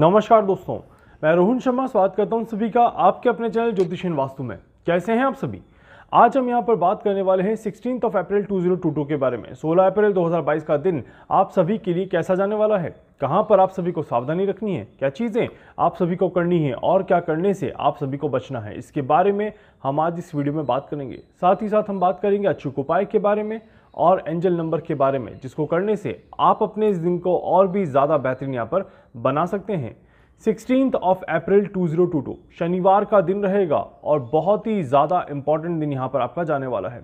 नमस्कार दोस्तों मैं रोहन शर्मा स्वागत करता हूं सभी का आपके अपने चैनल ज्योतिषीन वास्तु में कैसे हैं आप सभी आज हम यहां पर बात करने वाले हैं सिक्सटीन ऑफ अप्रैल 2022 के बारे में 16 अप्रैल 2022 का दिन आप सभी के लिए कैसा जाने वाला है कहां पर आप सभी को सावधानी रखनी है क्या चीज़ें आप सभी को करनी है और क्या करने से आप सभी को बचना है इसके बारे में हम आज इस वीडियो में बात करेंगे साथ ही साथ हम बात करेंगे अच्छुक उपाय के बारे में और एंजल नंबर के बारे में जिसको करने से आप अपने इस दिन को और भी ज़्यादा बेहतरीन यहाँ पर बना सकते हैं सिक्सटीन ऑफ अप्रैल 2022 शनिवार का दिन रहेगा और बहुत ही ज़्यादा इंपॉर्टेंट दिन यहाँ पर आपका जाने वाला है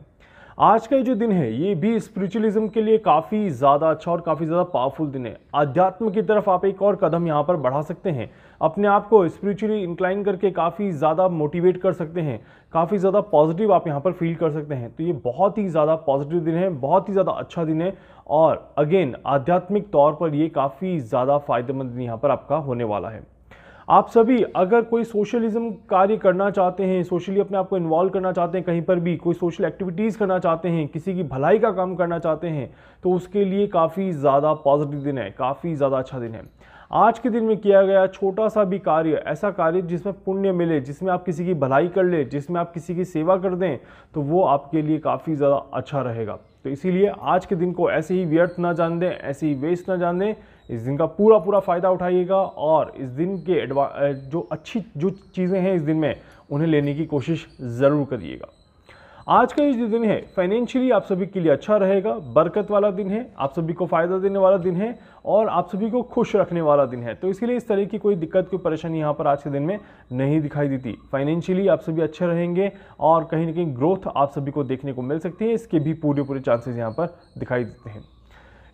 आज का ये जो दिन है ये भी स्पिरिचुअलिज्म के लिए काफ़ी ज़्यादा अच्छा और काफ़ी ज़्यादा पावरफुल दिन है आध्यात्म की तरफ आप एक और कदम यहाँ पर बढ़ा सकते हैं अपने आप को स्पिरिचुअली इंक्लाइन करके काफ़ी ज़्यादा मोटिवेट कर सकते हैं काफ़ी ज़्यादा पॉजिटिव आप यहाँ पर फील कर सकते हैं तो ये बहुत ही ज़्यादा पॉजिटिव दिन है बहुत ही ज़्यादा अच्छा दिन है और अगेन आध्यात्मिक तौर पर ये काफ़ी ज़्यादा फायदेमंद दिन यहाँ पर आपका होने वाला है आप सभी अगर कोई सोशलिज्म कार्य करना चाहते हैं सोशली अपने आप को इन्वॉल्व करना चाहते हैं कहीं पर भी कोई सोशल एक्टिविटीज़ करना चाहते हैं किसी की भलाई का काम करना चाहते हैं तो उसके लिए काफ़ी ज़्यादा पॉजिटिव दिन है काफ़ी ज़्यादा अच्छा दिन है आज के दिन में किया गया छोटा सा भी कार्य ऐसा कार्य जिसमें पुण्य मिले जिसमें आप किसी की भलाई कर ले जिसमें आप किसी की सेवा कर दें तो वो आपके लिए काफ़ी ज़्यादा अच्छा रहेगा तो इसीलिए आज के दिन को ऐसे ही व्यर्थ ना जान दें ऐसे ही वेस्ट ना जान दें इस दिन का पूरा पूरा फ़ायदा उठाइएगा और इस दिन के एडवा जो अच्छी जो चीज़ें हैं इस दिन में उन्हें लेने की कोशिश ज़रूर करिएगा आज का ये जो दिन है फाइनेंशियली आप सभी के लिए अच्छा रहेगा बरकत वाला दिन है आप सभी को फ़ायदा देने वाला दिन है और आप सभी को खुश रखने वाला दिन है तो इसीलिए इस तरह की कोई दिक्कत कोई परेशानी यहाँ पर आज के दिन में नहीं दिखाई देती फाइनेंशियली आप सभी अच्छे रहेंगे और कहीं ना कहीं ग्रोथ आप सभी को देखने को मिल सकती है इसके भी पूरे पूरे चांसेज यहाँ पर दिखाई देते हैं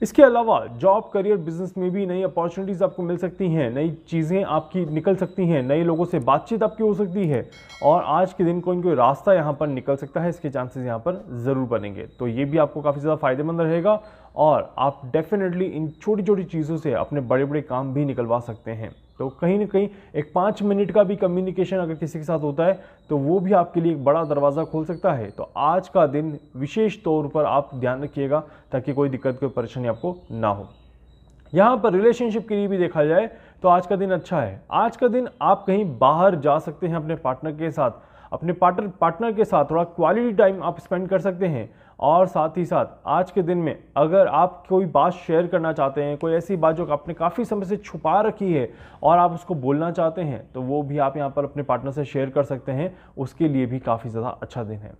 इसके अलावा जॉब करियर बिजनेस में भी नई अपॉर्चुनिटीज़ आपको मिल सकती हैं नई चीज़ें आपकी निकल सकती हैं नए लोगों से बातचीत आपकी हो सकती है और आज के दिन को इनको रास्ता यहाँ पर निकल सकता है इसके चांसेस यहाँ पर ज़रूर बनेंगे तो ये भी आपको काफ़ी ज़्यादा फायदेमंद रहेगा और आप डेफिनेटली इन छोटी छोटी चीज़ों से अपने बड़े बड़े काम भी निकलवा सकते हैं तो कहीं ना कहीं एक पाँच मिनट का भी कम्युनिकेशन अगर किसी के साथ होता है तो वो भी आपके लिए एक बड़ा दरवाज़ा खोल सकता है तो आज का दिन विशेष तौर पर आप ध्यान रखिएगा ताकि कोई दिक्कत कोई परेशानी आपको ना हो यहाँ पर रिलेशनशिप के लिए भी देखा जाए तो आज का दिन अच्छा है आज का दिन आप कहीं बाहर जा सकते हैं अपने पार्टनर के साथ अपने पार्टनर पार्टनर के साथ थोड़ा क्वालिटी टाइम आप स्पेंड कर सकते हैं और साथ ही साथ आज के दिन में अगर आप कोई बात शेयर करना चाहते हैं कोई ऐसी बात जो आपने काफ़ी समय से छुपा रखी है और आप उसको बोलना चाहते हैं तो वो भी आप यहाँ पर अपने पार्टनर से शेयर कर सकते हैं उसके लिए भी काफ़ी ज़्यादा अच्छा दिन है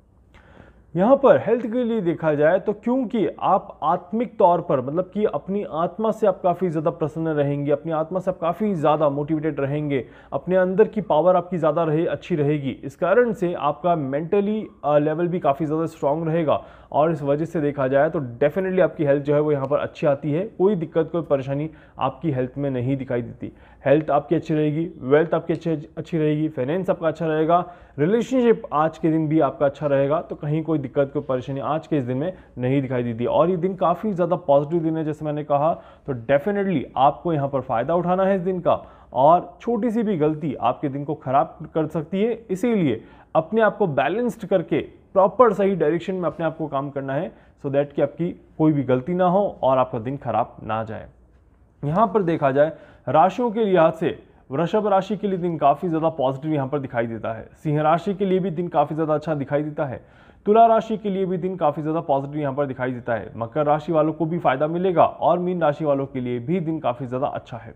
यहाँ पर हेल्थ के लिए देखा जाए तो क्योंकि आप आत्मिक तौर पर मतलब कि अपनी आत्मा से आप काफ़ी ज़्यादा प्रसन्न रहेंगे अपनी आत्मा से आप काफ़ी ज़्यादा मोटिवेटेड रहेंगे अपने अंदर की पावर आपकी ज़्यादा रहे अच्छी रहेगी इस कारण से आपका मेंटली लेवल भी काफ़ी ज़्यादा स्ट्रांग रहेगा और इस वजह से देखा जाए तो डेफिनेटली आपकी हेल्थ जो है वो यहाँ पर अच्छी आती है कोई दिक्कत कोई परेशानी आपकी हेल्थ में नहीं दिखाई देती हेल्थ आपकी अच्छी रहेगी वेल्थ आपकी अच्छी अच्छी रहेगी फाइनेंस आपका अच्छा रहेगा रिलेशनशिप आज के दिन भी आपका अच्छा रहेगा तो कहीं कोई दिक्कत कोई परेशानी आज के इस दिन में नहीं दिखाई देती और ये दिन काफ़ी ज़्यादा पॉजिटिव दिन है जैसे मैंने कहा तो डेफिनेटली आपको यहाँ पर फ़ायदा उठाना है इस दिन का और छोटी सी भी गलती आपके दिन को ख़राब कर सकती है इसीलिए अपने आप को बैलेंस्ड करके प्रॉपर सही डायरेक्शन में अपने आप को काम करना है सो दैट कि आपकी कोई भी गलती ना हो और आपका दिन खराब ना जाए यहाँ पर देखा जाए राशियों के लिहाज से वृषभ राशि के लिए दिन काफ़ी ज़्यादा पॉजिटिव यहाँ पर दिखाई देता है सिंह राशि के लिए भी दिन काफ़ी ज़्यादा अच्छा दिखाई देता है तुला राशि के लिए भी दिन काफ़ी ज़्यादा पॉजिटिव यहाँ पर दिखाई देता है मकर राशि वालों को भी फायदा मिलेगा और मीन राशि वालों के लिए भी दिन काफ़ी ज़्यादा अच्छा है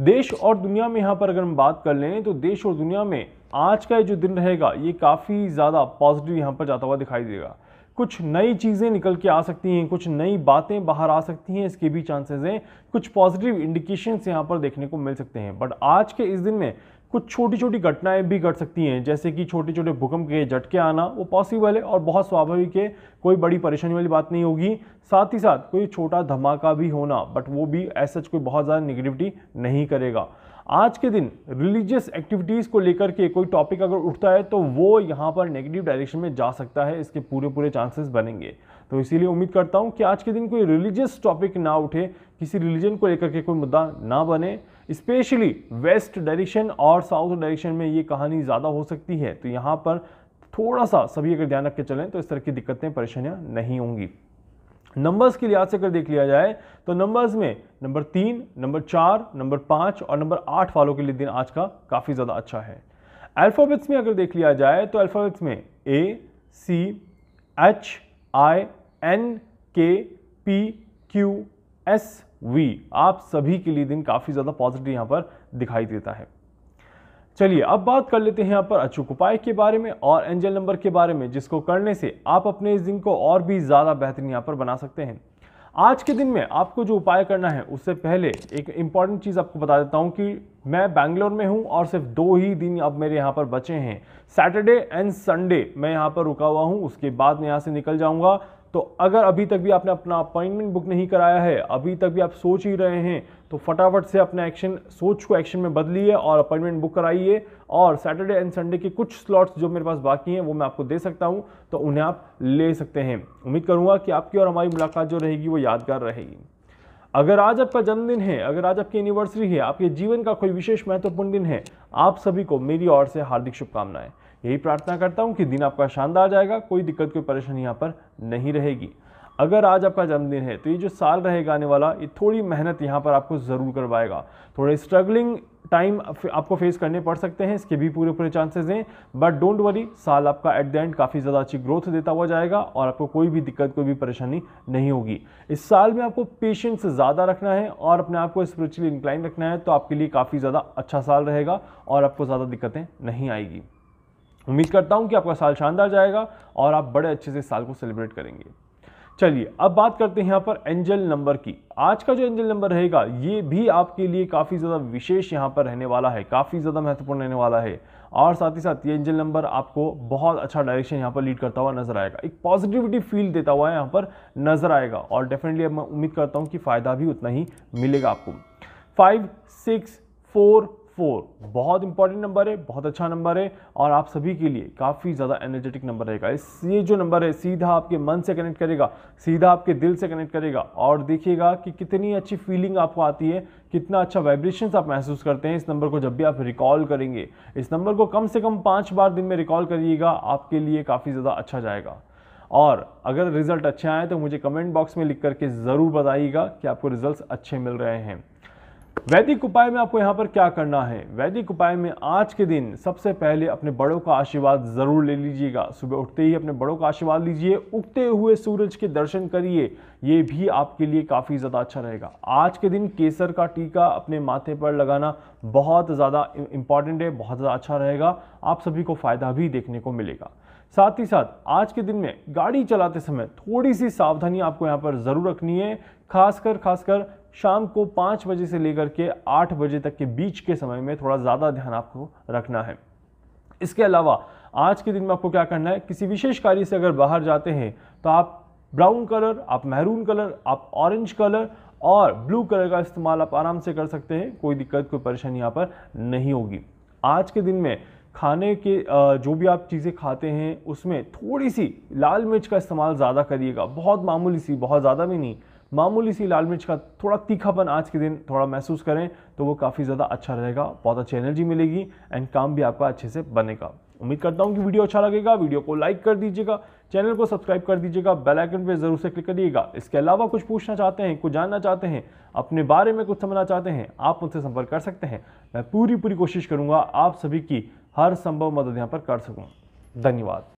देश और दुनिया में यहाँ पर अगर हम बात कर लें तो देश और दुनिया में आज का जो दिन रहेगा ये काफ़ी ज़्यादा पॉजिटिव यहाँ पर जाता हुआ दिखाई देगा कुछ नई चीज़ें निकल के आ सकती हैं कुछ नई बातें बाहर आ सकती हैं इसके भी चांसेस हैं कुछ पॉजिटिव इंडिकेशंस यहाँ पर देखने को मिल सकते हैं बट आज के इस दिन में कुछ छोटी छोटी घटनाएं भी घट सकती हैं जैसे कि छोटे छोटे भूकंप के झटके आना वो पॉसिबल है और बहुत स्वाभाविक है कोई बड़ी परेशानी वाली बात नहीं होगी साथ ही साथ कोई छोटा धमाका भी होना बट वो भी ऐसा कोई बहुत ज़्यादा निगेटिविटी नहीं करेगा आज के दिन रिलीजियस एक्टिविटीज़ को लेकर के कोई टॉपिक अगर उठता है तो वो यहाँ पर नेगेटिव डायरेक्शन में जा सकता है इसके पूरे पूरे चांसेस बनेंगे तो इसीलिए उम्मीद करता हूँ कि आज के दिन कोई रिलीजियस टॉपिक ना उठे किसी रिलीजन को लेकर के कोई मुद्दा ना बने स्पेशली वेस्ट डायरेक्शन और साउथ डायरेक्शन में ये कहानी ज़्यादा हो सकती है तो यहाँ पर थोड़ा सा सभी अगर ध्यान रख के चलें तो इस तरह की दिक्कतें परेशानियाँ नहीं होंगी नंबर्स के लिहाज से अगर देख लिया जाए तो नंबर्स में नंबर तीन नंबर चार नंबर पाँच और नंबर आठ वालों के लिए दिन आज का काफ़ी ज़्यादा अच्छा है अल्फ़ाबेट्स में अगर देख लिया जाए तो अल्फ़ाबेट्स में A C H I N K P Q S V आप सभी के लिए दिन काफ़ी ज़्यादा पॉजिटिव यहाँ पर दिखाई देता है चलिए अब बात कर लेते हैं यहाँ पर अचूक उपाय के बारे में और एंजल नंबर के बारे में जिसको करने से आप अपने इस दिन को और भी ज़्यादा बेहतरीन यहाँ पर बना सकते हैं आज के दिन में आपको जो उपाय करना है उससे पहले एक इम्पॉर्टेंट चीज़ आपको बता देता हूँ कि मैं बैंगलोर में हूँ और सिर्फ दो ही दिन अब मेरे यहाँ पर बचे हैं सैटरडे एंड संडे मैं यहाँ पर रुका हुआ हूँ उसके बाद मैं यहाँ से निकल जाऊँगा तो अगर अभी तक भी आपने अपना अपॉइंटमेंट बुक नहीं कराया है अभी तक भी आप सोच ही रहे हैं तो फटाफट से अपना एक्शन सोच को एक्शन में बदलिए और अपॉइंटमेंट बुक कराइए और सैटरडे एंड संडे के कुछ स्लॉट्स जो मेरे पास बाकी हैं वो मैं आपको दे सकता हूँ तो उन्हें आप ले सकते हैं उम्मीद करूँगा कि आपकी और हमारी मुलाकात जो रहेगी वो यादगार रहेगी अगर आज आपका जन्मदिन है अगर आज आपकी एनिवर्सरी है आपके जीवन का कोई विशेष महत्वपूर्ण दिन है आप सभी को मेरी ओर से हार्दिक शुभकामनाएं यही प्रार्थना करता हूँ कि दिन आपका शानदार जाएगा कोई दिक्कत कोई परेशानी यहाँ पर नहीं रहेगी अगर आज आपका जन्मदिन है तो ये जो साल रहेगा आने वाला ये थोड़ी मेहनत यहाँ पर आपको ज़रूर करवाएगा थोड़े स्ट्रगलिंग टाइम आपको फेस करने पड़ सकते हैं इसके भी पूरे पूरे चांसेस हैं बट डोंट वरी साल आपका एट द एंड काफ़ी ज़्यादा अच्छी ग्रोथ देता हुआ जाएगा और आपको कोई भी दिक्कत कोई भी परेशानी नहीं होगी इस साल में आपको पेशेंस ज़्यादा रखना है और अपने आप को स्पिरिचुअली इंक्लाइन रखना है तो आपके लिए काफ़ी ज़्यादा अच्छा साल रहेगा और आपको ज़्यादा दिक्कतें नहीं आएगी उम्मीद करता हूँ कि आपका साल शानदार जाएगा और आप बड़े अच्छे से साल को सेलिब्रेट करेंगे चलिए अब बात करते हैं यहाँ पर एंजल नंबर की आज का जो एंजल नंबर रहेगा ये भी आपके लिए काफ़ी ज़्यादा विशेष यहाँ पर रहने वाला है काफ़ी ज़्यादा महत्वपूर्ण रहने वाला है और साथ ही साथ ये एंजल नंबर आपको बहुत अच्छा डायरेक्शन यहाँ पर लीड करता हुआ नजर आएगा एक पॉजिटिविटी फील देता हुआ यहाँ पर नजर आएगा और डेफिनेटली मैं उम्मीद करता हूँ कि फ़ायदा भी उतना ही मिलेगा आपको फाइव सिक्स फोर फोर बहुत इंपॉर्टेंट नंबर है बहुत अच्छा नंबर है और आप सभी के लिए काफ़ी ज़्यादा एनर्जेटिक नंबर रहेगा इस ये जो नंबर है सीधा आपके मन से कनेक्ट करेगा सीधा आपके दिल से कनेक्ट करेगा और देखिएगा कि कितनी अच्छी फीलिंग आपको आती है कितना अच्छा वाइब्रेशन आप महसूस करते हैं इस नंबर को जब भी आप रिकॉल करेंगे इस नंबर को कम से कम पाँच बार दिन में रिकॉल करिएगा आपके लिए काफ़ी ज़्यादा अच्छा जाएगा और अगर रिजल्ट अच्छे आए तो मुझे कमेंट बॉक्स में लिख करके ज़रूर बताइएगा कि आपको रिज़ल्ट अच्छे मिल रहे हैं वैदिक उपाय में आपको यहाँ पर क्या करना है वैदिक उपाय में आज के दिन सबसे पहले अपने बड़ों का आशीर्वाद ज़रूर ले लीजिएगा सुबह उठते ही अपने बड़ों का आशीर्वाद लीजिए उगते हुए सूरज के दर्शन करिए ये भी आपके लिए काफ़ी ज़्यादा अच्छा रहेगा आज के दिन केसर का टीका अपने माथे पर लगाना बहुत ज़्यादा इम्पॉर्टेंट है बहुत ज़्यादा अच्छा रहेगा आप सभी को फ़ायदा भी देखने को मिलेगा साथ ही साथ आज के दिन में गाड़ी चलाते समय थोड़ी सी सावधानी आपको यहाँ पर ज़रूर रखनी है खासकर खासकर शाम को पाँच बजे से लेकर के आठ बजे तक के बीच के समय में थोड़ा ज़्यादा ध्यान आपको रखना है इसके अलावा आज के दिन में आपको क्या करना है किसी विशेष कार्य से अगर बाहर जाते हैं तो आप ब्राउन कलर आप मेहरून कलर आप ऑरेंज कलर और ब्लू कलर का इस्तेमाल आप आराम से कर सकते हैं कोई दिक्कत कोई परेशानी यहाँ पर नहीं होगी आज के दिन में खाने के जो भी आप चीज़ें खाते हैं उसमें थोड़ी सी लाल मिर्च का इस्तेमाल ज़्यादा करिएगा बहुत मामूली सी बहुत ज़्यादा भी नहीं मामूली सी लाल मिर्च का थोड़ा तीखापन आज के दिन थोड़ा महसूस करें तो वो काफ़ी ज़्यादा अच्छा रहेगा बहुत अच्छी एनर्जी मिलेगी एंड काम भी आपका अच्छे से बनेगा उम्मीद करता हूँ कि वीडियो अच्छा लगेगा वीडियो को लाइक कर दीजिएगा चैनल को सब्सक्राइब कर दीजिएगा बेल आइकन पे ज़रूर से क्लिक करिएगा इसके अलावा कुछ पूछना चाहते हैं कुछ जानना चाहते हैं अपने बारे में कुछ समझना चाहते हैं आप मुझसे संपर्क कर सकते हैं मैं पूरी पूरी कोशिश करूँगा आप सभी की हर संभव मदद यहाँ पर कर सकूँ धन्यवाद